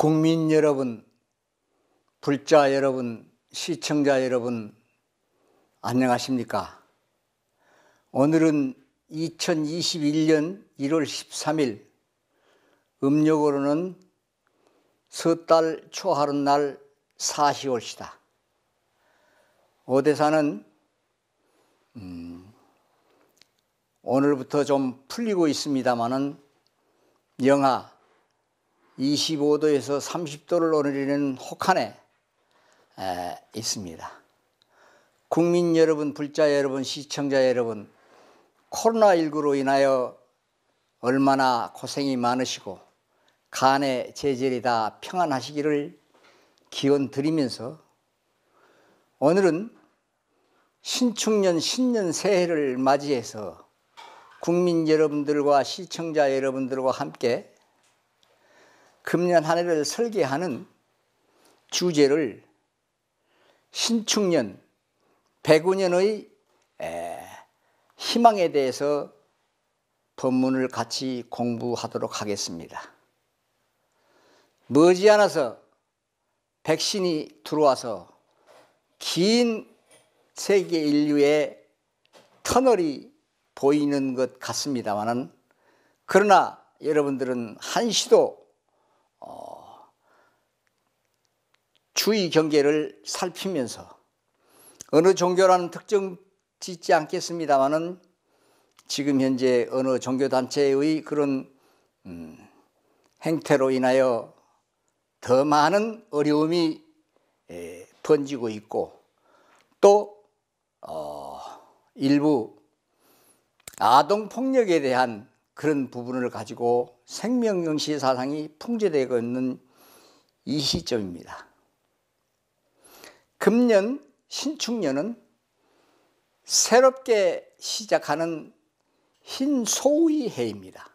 국민 여러분, 불자 여러분, 시청자 여러분, 안녕하십니까? 오늘은 2021년 1월 13일, 음력으로는 섣달 초하른 날4시월시다 오대사는 음, 오늘부터 좀 풀리고 있습니다마는 영하 25도에서 30도를 오르리는 혹한에 있습니다. 국민 여러분, 불자 여러분, 시청자 여러분, 코로나19로 인하여 얼마나 고생이 많으시고 간의 제절이 다 평안하시기를 기원 드리면서 오늘은 신축년 신년 새해를 맞이해서 국민 여러분들과 시청자 여러분들과 함께 금년 한 해를 설계하는 주제를 신축년 105년의 희망에 대해서 본문을 같이 공부하도록 하겠습니다. 머지않아서 백신이 들어와서 긴 세계 인류의 터널이 보이는 것 같습니다만은 그러나 여러분들은 한시도 어, 주의 경계를 살피면서 어느 종교라는 특정 짓지 않겠습니다만은 지금 현재 어느 종교 단체의 그런 음, 행태로 인하여 더 많은 어려움이 에, 번지고 있고 또 어, 일부 아동 폭력에 대한 그런 부분을 가지고 생명영시 사상이 풍제되고 있는 이 시점입니다. 금년 신축년은 새롭게 시작하는 흰소의 해입니다.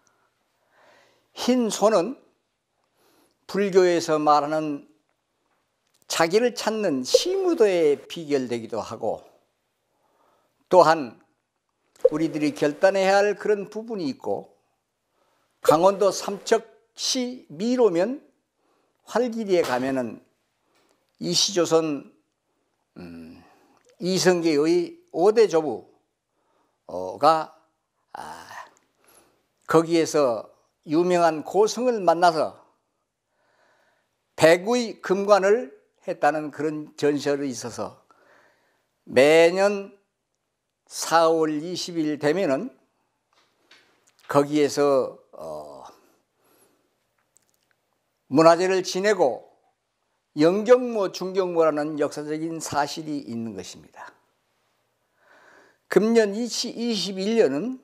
흰소는 불교에서 말하는 자기를 찾는 시무도에 비결되기도 하고 또한 우리들이 결단해야 할 그런 부분이 있고 강원도 삼척시 미로면 활기리에 가면은 이시조선 음, 이성계의 5대 조부가 아, 거기에서 유명한 고승을 만나서 백의 금관을 했다는 그런 전설이 있어서 매년 4월 20일 되면은 거기에서 문화재를 지내고 영경모, 중경모라는 역사적인 사실이 있는 것입니다. 금년 2021년은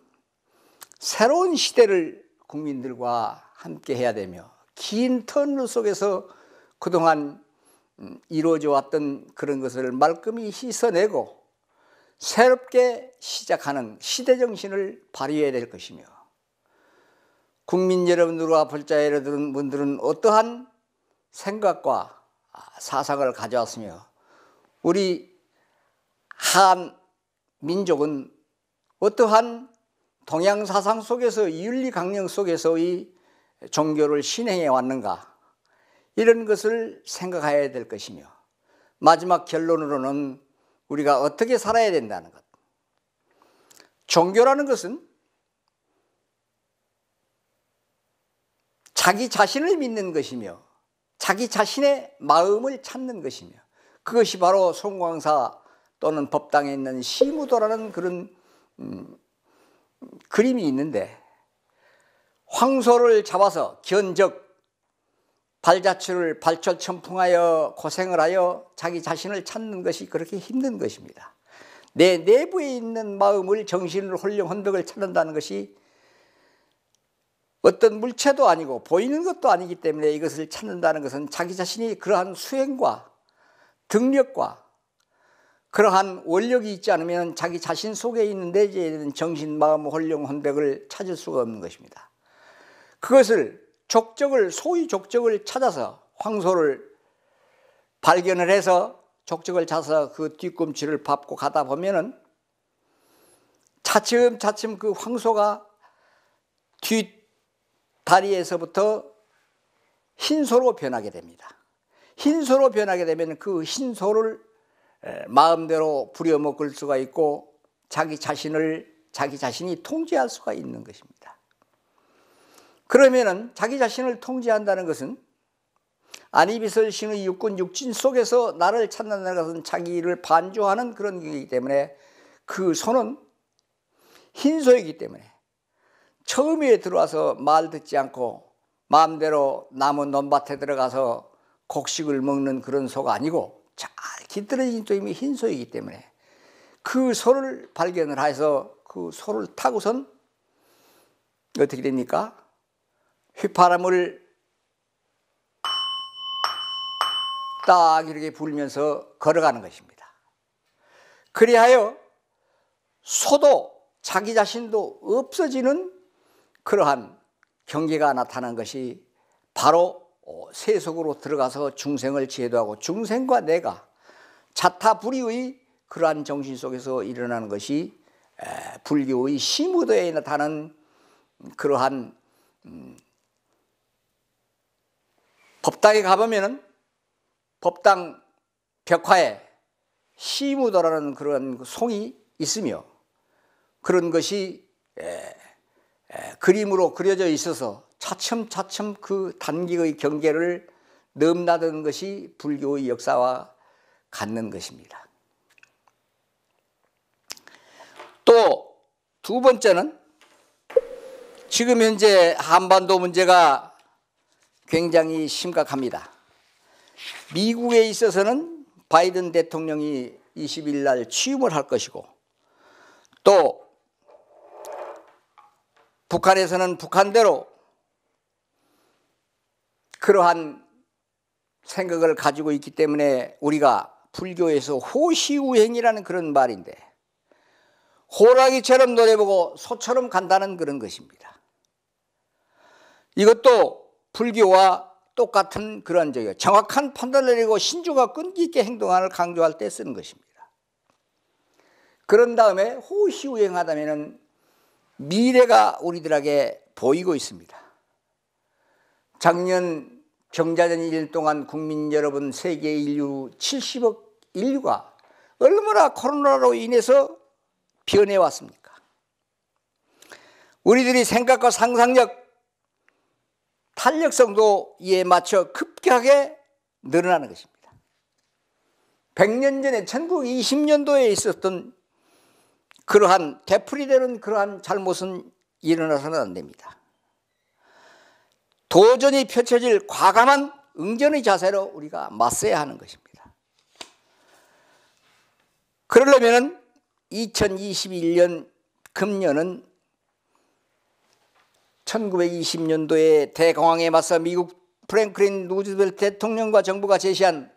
새로운 시대를 국민들과 함께 해야 되며 긴 터널 속에서 그동안 음, 이루어져 왔던 그런 것을 말끔히 씻어내고 새롭게 시작하는 시대 정신을 발휘해야 될 것이며 국민 여러분들과 불자 여러분들은 어떠한 생각과 사상을 가져왔으며 우리 한 민족은 어떠한 동양 사상 속에서 윤리 강령 속에서의 종교를 신행해 왔는가 이런 것을 생각해야 될 것이며 마지막 결론으로는 우리가 어떻게 살아야 된다는 것. 종교라는 것은 자기 자신을 믿는 것이며 자기 자신의 마음을 찾는 것이며 그것이 바로 송광사 또는 법당에 있는 시무도라는 그런 음, 그림이 있는데 황소를 잡아서 견적 발자취를 발철첨풍하여 고생을 하여 자기 자신을 찾는 것이 그렇게 힘든 것입니다. 내 내부에 있는 마음을 정신을 홀령 헌덕을 찾는다는 것이 어떤 물체도 아니고 보이는 것도 아니기 때문에 이것을 찾는다는 것은 자기 자신이 그러한 수행과 등력과 그러한 원력이 있지 않으면 자기 자신 속에 있는 내재에 있는 정신, 마음, 혼령, 혼백을 찾을 수가 없는 것입니다. 그것을 족적을 소위 족적을 찾아서 황소를 발견을 해서 족적을 찾아서 그 뒤꿈치를 밟고 가다 보면은 차츰차츰 그 황소가 뒤 다리에서부터 흰소로 변하게 됩니다. 흰소로 변하게 되면 그 흰소를 마음대로 부려먹을 수가 있고 자기 자신을 자기 자신이 통제할 수가 있는 것입니다. 그러면은 자기 자신을 통제한다는 것은 아니비설 신의 육군 육진 속에서 나를 찾는다는 것은 자기를 반조하는 그런 것이기 때문에 그 손은 흰소이기 때문에 처음에 들어와서 말 듣지 않고 마음대로 남은 논밭에 들어가서 곡식을 먹는 그런 소가 아니고 잘 깃들어진 쪽이면 흰 소이기 때문에 그 소를 발견을 해서 그 소를 타고선 어떻게 됩니까? 휘파람을 딱 이렇게 불면서 걸어가는 것입니다. 그리하여 소도 자기 자신도 없어지는 그러한 경계가 나타난 것이 바로 어, 세속으로 들어가서 중생을 제도하고 중생과 내가 자타불이의 그러한 정신 속에서 일어나는 것이 불교의 시무도에 나타난 그러한 음, 법당에 가보면은 법당 벽화에 시무도라는 그런 그 송이 있으며 그런 것이 그림으로 그려져 있어서 차츰차츰 그 단기의 경계를 넘나드는 것이 불교의 역사와 같는 것입니다. 또 두 번째는 지금 현재 한반도 문제가 굉장히 심각합니다. 미국에 있어서는 바이든 대통령이 20일 날 취임을 할 것이고 또 북한에서는 북한대로 그러한 생각을 가지고 있기 때문에 우리가 불교에서 호시우행이라는 그런 말인데 호랑이처럼 노래보고 소처럼 간다는 그런 것입니다. 이것도 불교와 똑같은 그런 저기 정확한 판단을 내리고 신조가 끈기 있게 행동하는 강조할 때 쓰는 것입니다. 그런 다음에 호시우행하다면 미래가 우리들에게 보이고 있습니다. 작년 경자전 1 동안 국민 여러분 세계 인류 70억 인류가 얼마나 코로나로 인해서 변해왔습니까? 우리들이 생각과 상상력, 탄력성도 이에 맞춰 급격하게 늘어나는 것입니다. 100년 전에 1920년도에 있었던 그러한 되풀이되는 그러한 잘못은 일어나서는 안 됩니다. 도전이 펼쳐질 과감한 응전의 자세로 우리가 맞서야 하는 것입니다. 그러려면 2021년 금년은 1920년도에 대공황에 맞서 미국 프랭클린 루즈벨트 대통령과 정부가 제시한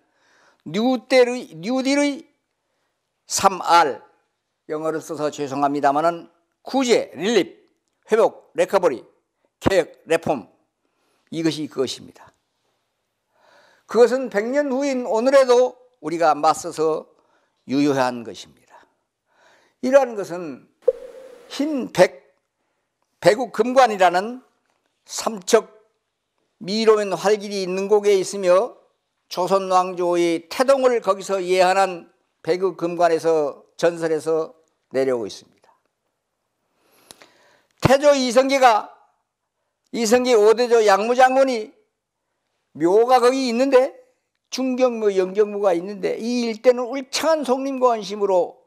뉴델의, 뉴딜의 3R 영어를 써서 죄송합니다만은 구제, 릴립, 회복, 레커버리, 개혁, 레폼 이것이 그것입니다. 그것은 100년 후인 오늘에도 우리가 맞서서 유효한 것입니다. 이러한 것은 흰 백, 백우 금관이라는 삼척 미로면 활길이 있는 곡에 있으며 조선 왕조의 태동을 거기서 예한한 백우 금관에서 전설에서 내려오고 있습니다. 태조 이성계가 이성계 5대조 양무장군이 묘가 거기 있는데 중경무 영경무가 있는데 이 일대는 울창한 송림과 원심으로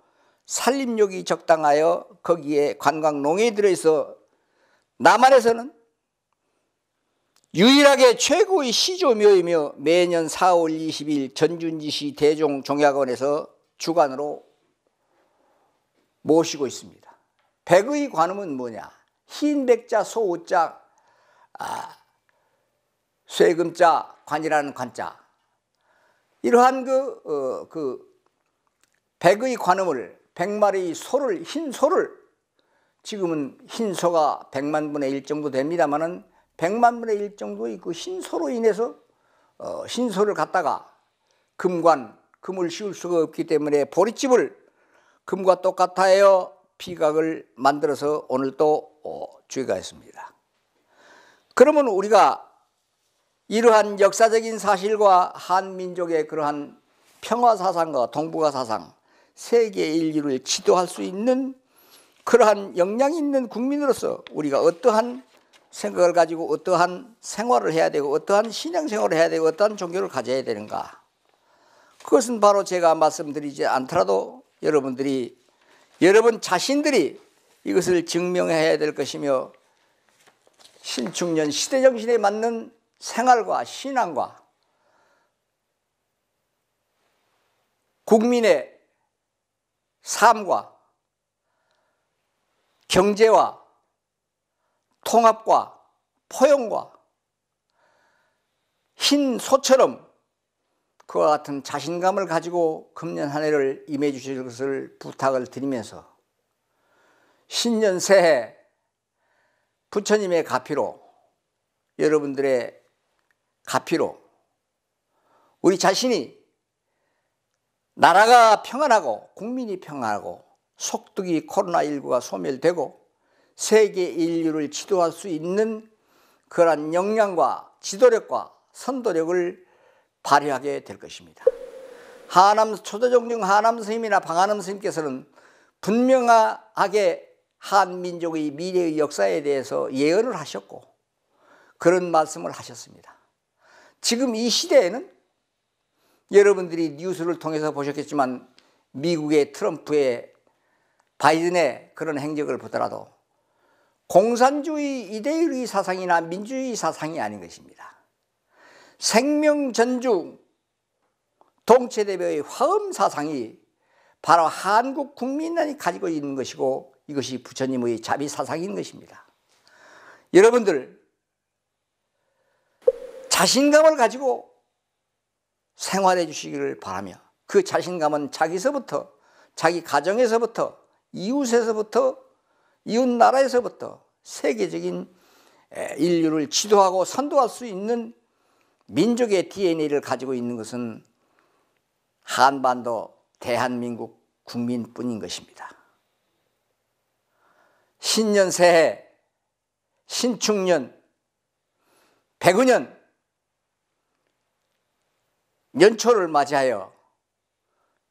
산림욕이 적당하여 거기에 관광 농이 들어있어 남한에서는 유일하게 최고의 시조묘이며 매년 4월 20일 전준지시 대종종약원에서 주관으로 모시고 있습니다. 백의 관음은 뭐냐? 흰 백자 소옷자 아, 쇠금자 관이라는 관자 이러한 그, 어, 그 백의 관음을 백마리 소를 흰 소를 지금은 흰 소가 백만 분의 일 정도 됩니다만은 백만 분의 일 정도의 그 흰 소로 인해서 어, 흰 소를 갖다가 금관 금을 씌울 수가 없기 때문에 보리집을 금과 똑같아요. 피각을 만들어서 오늘도 주의가했습니다. 어, 그러면 우리가 이러한 역사적인 사실과 한민족의 그러한 평화 사상과 동북아 사상, 세계 인류를 지도할 수 있는 그러한 역량이 있는 국민으로서 우리가 어떠한 생각을 가지고 어떠한 생활을 해야 되고 어떠한 신앙생활을 해야 되고 어떠한 종교를 가져야 되는가 그것은 바로 제가 말씀드리지 않더라도 여러분들이 여러분 자신들이 이것을 증명해야 될 것이며 신중년 시대 정신에 맞는 생활과 신앙과 국민의 삶과 경제와 통합과 포용과 흰 소처럼 그와 같은 자신감을 가지고 금년 한 해를 임해 주실 것을 부탁을 드리면서 신년 새해 부처님의 가피로 여러분들의 가피로 우리 자신이 나라가 평안하고 국민이 평안하고 속득이 코로나19가 소멸되고 세계 인류를 지도할 수 있는 그러한 역량과 지도력과 선도력을 발휘하게 될 것입니다. 하남 초대종 중 하남 스님이나 방한음 스님께서는 분명하게 한민족의 미래의 역사에 대해서 예언을 하셨고 그런 말씀을 하셨습니다. 지금 이 시대에는 여러분들이 뉴스를 통해서 보셨겠지만 미국의 트럼프의 바이든의 그런 행적을 보더라도 공산주의 이데일의 사상이나 민주주의 사상이 아닌 것입니다. 생명전중 동체대표의 화엄 사상이 바로 한국 국민단이 가지고 있는 것이고 이것이 부처님의 자비 사상인 것입니다. 여러분들 자신감을 가지고 생활해 주시기를 바라며 그 자신감은 자기서부터 자기 가정에서부터 이웃에서부터 이웃 나라에서부터 세계적인 인류를 지도하고 선도할 수 있는 민족의 DNA를 가지고 있는 것은 한반도 대한민국 국민뿐인 것입니다. 신년 새해, 신축년, 백우년, 연초를 맞이하여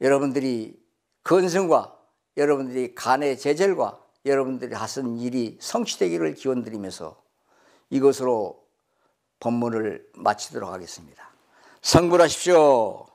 여러분들이 건승과 여러분들이 간의 제절과 여러분들이 하신 일이 성취되기를 기원드리면서 이것으로 본문을 마치도록 하겠습니다. 성불하십시오.